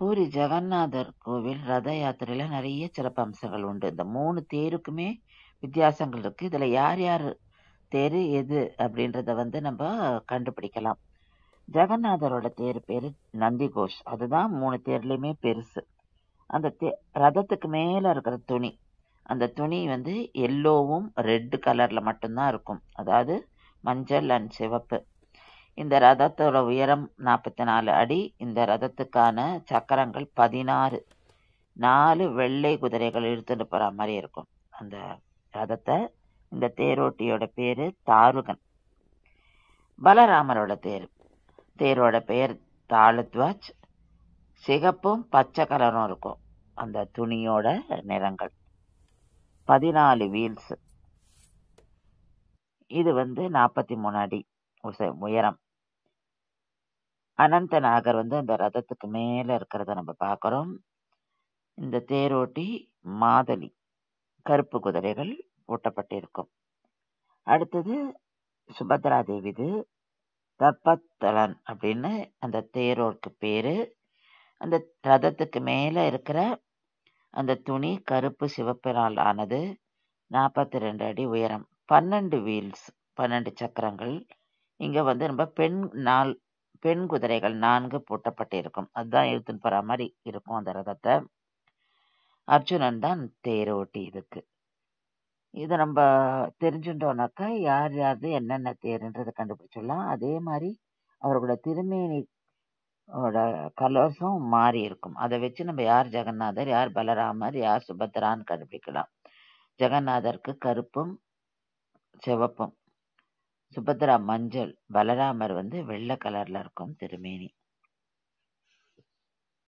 பூரி ஜெகநாதர் கோவில் ரத யாத்திரையில் நிறைய சிறப்பம்சங்கள் உண்டு இந்த மூணு தேருக்குமே வித்தியாசங்கள் இருக்குது இதில் யார் யார் தேர் எது அப்படின்றத வந்து நம்ம கண்டுபிடிக்கலாம் ஜெகநாதரோட தேர் பேர் கோஷ் அதுதான் மூணு தேர்லேயுமே பெருசு அந்த தே ரதத்துக்கு மேலே இருக்கிற துணி அந்த துணி வந்து எல்லோவும் ரெட்டு கலரில் மட்டும்தான் இருக்கும் அதாவது மஞ்சள் அண்ட் சிவப்பு இந்த ரதத்தோட உயரம் நாற்பத்தி நாலு அடி இந்த ரதத்துக்கான சக்கரங்கள் பதினாறு நாலு வெள்ளை குதிரைகள் இழுத்துட்டு போகிற மாதிரி இருக்கும் அந்த ரதத்தை இந்த தேரோட்டியோட பேர் தாருகன் பலராமரோட தேர் தேரோட பெயர் தாளுத்வாஜ் சிகப்பும் பச்சை கலரும் இருக்கும் அந்த துணியோட நிறங்கள் பதினாலு வீல்ஸ் இது வந்து நாற்பத்தி மூணு அடி உச உயரம் அனந்த நாகர் வந்து அந்த ரதத்துக்கு மேலே இருக்கிறத நம்ம பார்க்குறோம் இந்த தேரோட்டி மாதளி கருப்பு குதிரைகள் பூட்டப்பட்டிருக்கும் அடுத்தது சுபத்ரா தேவி இது தப்பத்தலன் அப்படின்னு அந்த தேரோருக்கு பேர் அந்த ரதத்துக்கு மேலே இருக்கிற அந்த துணி கருப்பு சிவப்பு நாள் ஆனது நாற்பத்தி ரெண்டு அடி உயரம் பன்னெண்டு வீல்ஸ் பன்னெண்டு சக்கரங்கள் இங்கே வந்து நம்ம பெண் நாள் பெண் குதிரைகள் நான்கு பூட்டப்பட்டிருக்கும் அதுதான் எழுத்துன்னு போற மாதிரி இருக்கும் அந்த ரதத்தை அர்ஜுனன் தான் தேரோட்டி இதுக்கு இதை நம்ம தெரிஞ்சுட்டோம்னாக்கா யார் யார் என்னென்ன தேருன்றதை கண்டுபிடிச்சிடலாம் அதே மாதிரி அவர்களோட திருமேனி கலர்ஸும் மாறி இருக்கும் அதை வச்சு நம்ம யார் ஜெகநாதர் யார் பலராமர் யார் சுபத்ரான்னு கண்டுபிடிக்கலாம் ஜெகநாதருக்கு கருப்பும் சிவப்பும் சுபத்ரா மஞ்சள் பலராமர் வந்து வெள்ளை கலர்ல இருக்கும் திருமேனி.